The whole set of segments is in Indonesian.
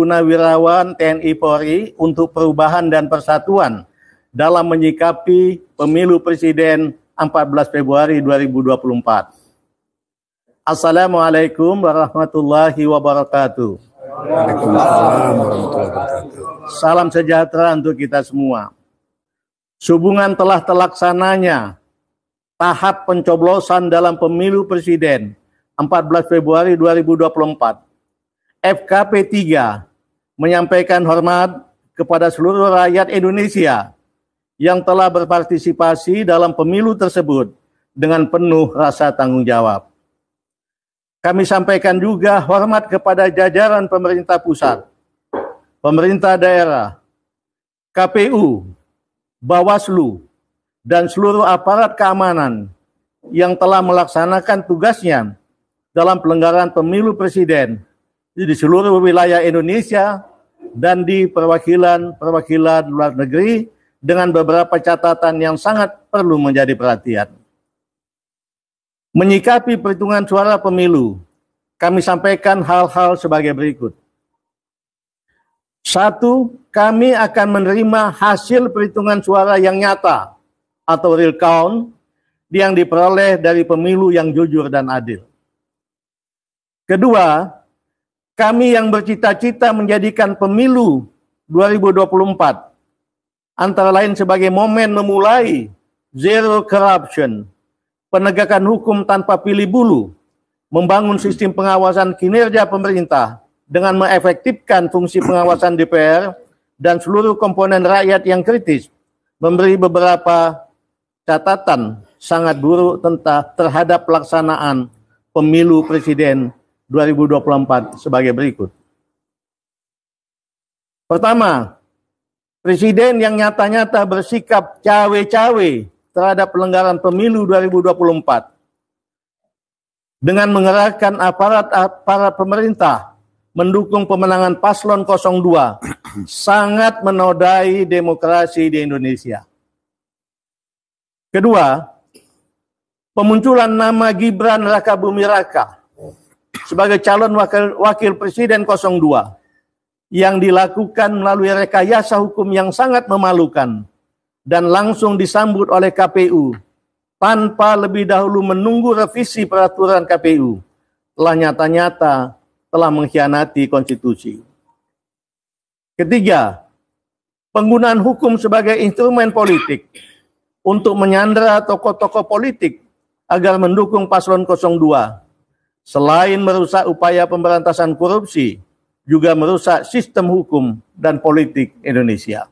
punawirawan TNI Polri untuk perubahan dan persatuan dalam menyikapi pemilu presiden 14 Februari 2024. Assalamualaikum warahmatullahi wabarakatuh. Waalaikumsalam warahmatullahi wabarakatuh. Salam sejahtera untuk kita semua. Subungan telah terlaksananya tahap pencoblosan dalam pemilu presiden 14 Februari 2024. FKP 3 menyampaikan hormat kepada seluruh rakyat Indonesia yang telah berpartisipasi dalam pemilu tersebut dengan penuh rasa tanggung jawab. Kami sampaikan juga hormat kepada jajaran pemerintah pusat, pemerintah daerah, KPU, Bawaslu, dan seluruh aparat keamanan yang telah melaksanakan tugasnya dalam pelenggaran pemilu presiden di seluruh wilayah Indonesia dan di perwakilan-perwakilan luar negeri dengan beberapa catatan yang sangat perlu menjadi perhatian. Menyikapi perhitungan suara pemilu, kami sampaikan hal-hal sebagai berikut. Satu, kami akan menerima hasil perhitungan suara yang nyata atau real count yang diperoleh dari pemilu yang jujur dan adil. Kedua, kami yang bercita-cita menjadikan pemilu 2024 antara lain sebagai momen memulai zero corruption, penegakan hukum tanpa pilih bulu, membangun sistem pengawasan kinerja pemerintah dengan mengefektifkan fungsi pengawasan DPR dan seluruh komponen rakyat yang kritis, memberi beberapa catatan sangat buruk tentang terhadap pelaksanaan pemilu presiden 2024 sebagai berikut. Pertama, presiden yang nyata-nyata bersikap cawe-cawe terhadap pelenggaran pemilu 2024 dengan mengerahkan aparat para pemerintah mendukung pemenangan paslon 02 sangat menodai demokrasi di Indonesia. Kedua, pemunculan nama Gibran Raka Bumi Raka sebagai calon wakil, wakil presiden 02 yang dilakukan melalui rekayasa hukum yang sangat memalukan dan langsung disambut oleh KPU tanpa lebih dahulu menunggu revisi peraturan KPU telah nyata-nyata telah mengkhianati konstitusi. Ketiga, penggunaan hukum sebagai instrumen politik untuk menyandra tokoh-tokoh politik agar mendukung paslon 02 selain merusak upaya pemberantasan korupsi, juga merusak sistem hukum dan politik Indonesia.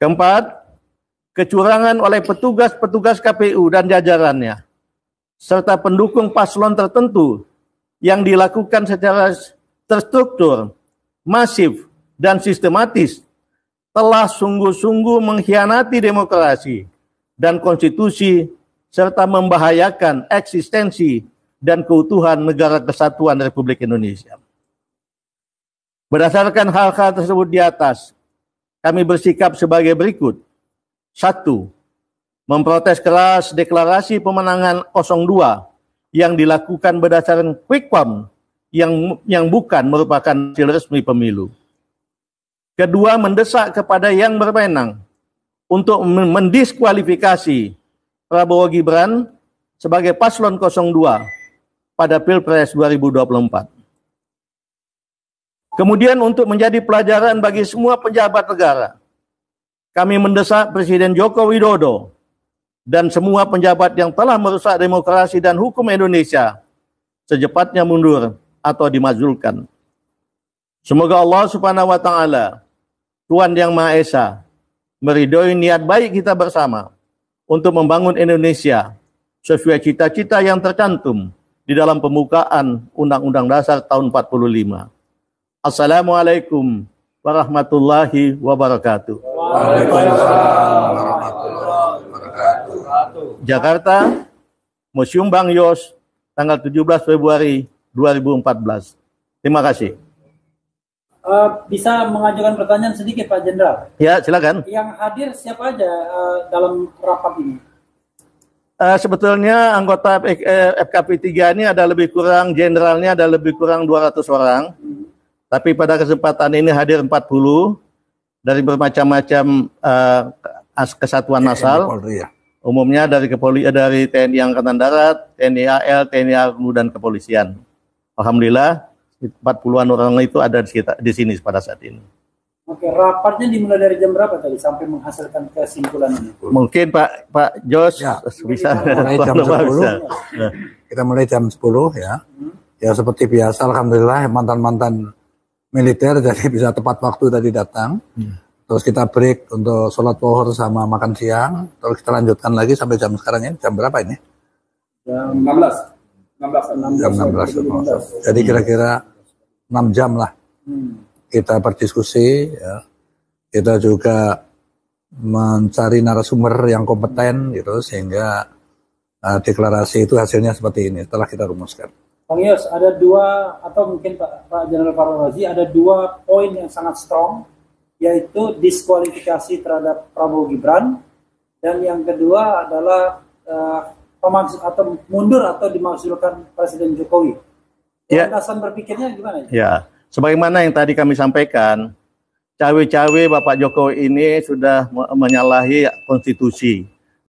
Keempat, kecurangan oleh petugas-petugas KPU dan jajarannya, serta pendukung paslon tertentu yang dilakukan secara terstruktur, masif, dan sistematis telah sungguh-sungguh mengkhianati demokrasi dan konstitusi serta membahayakan eksistensi dan keutuhan negara kesatuan Republik Indonesia. Berdasarkan hal-hal tersebut di atas, kami bersikap sebagai berikut. Satu, memprotes keras deklarasi pemenangan 02 yang dilakukan berdasarkan quick count yang yang bukan merupakan hasil resmi pemilu. Kedua, mendesak kepada yang berwenang untuk mendiskualifikasi Prabowo Gibran sebagai paslon 02 pada Pilpres 2024. Kemudian untuk menjadi pelajaran bagi semua pejabat negara, kami mendesak Presiden Joko Widodo dan semua pejabat yang telah merusak demokrasi dan hukum Indonesia secepatnya mundur atau dimazulkan. Semoga Allah Subhanahu wa taala Tuhan yang Maha Esa meridhoi niat baik kita bersama untuk membangun Indonesia sesuai cita-cita yang tercantum di dalam pembukaan Undang-Undang Dasar tahun 45. Assalamualaikum warahmatullahi wabarakatuh. Waalaikumsalam warahmatullahi wabarakatuh. Jakarta, Museum Bang Yos, tanggal 17 Februari 2014. Terima kasih. Uh, bisa mengajukan pertanyaan sedikit Pak Jenderal? Ya, silakan. Yang hadir siapa aja uh, dalam rapat ini? uh, sebetulnya anggota FKP eh, 3 ini ada lebih kurang generalnya ada lebih kurang 200 orang. Tapi pada kesempatan ini hadir 40 dari bermacam-macam uh, kesatuan asal. Ya. Umumnya dari kepoli dari TNI Angkatan Darat, TNI AL, TNI AU, dan kepolisian. Alhamdulillah 40-an orang itu ada di, sekitar, di sini pada saat ini. Oke, rapatnya dimulai dari jam berapa tadi sampai menghasilkan kesimpulan ini? Mungkin Pak Pak Jos ya. bisa kita mulai jam 10. Bisa. Nah. Kita mulai jam 10 ya. Hmm. Ya seperti biasa alhamdulillah mantan-mantan militer jadi bisa tepat waktu tadi datang. Hmm. Terus kita break untuk sholat pohor sama makan siang. Terus kita lanjutkan lagi sampai jam sekarang ini. Jam berapa ini? Jam 16. 16, 16 jam 16. 16. Jadi kira-kira 6 jam lah. Hmm kita berdiskusi, ya. kita juga mencari narasumber yang kompeten gitu sehingga uh, deklarasi itu hasilnya seperti ini setelah kita rumuskan. Bang Yos, ada dua atau mungkin Pak, Pak General Parwozi ada dua poin yang sangat strong yaitu diskualifikasi terhadap Prabowo Gibran dan yang kedua adalah uh, eh, pemaksud atau mundur atau dimaksudkan Presiden Jokowi. Ya. Landasan berpikirnya gimana? Ya sebagaimana yang tadi kami sampaikan, cawe-cawe Bapak Jokowi ini sudah menyalahi konstitusi.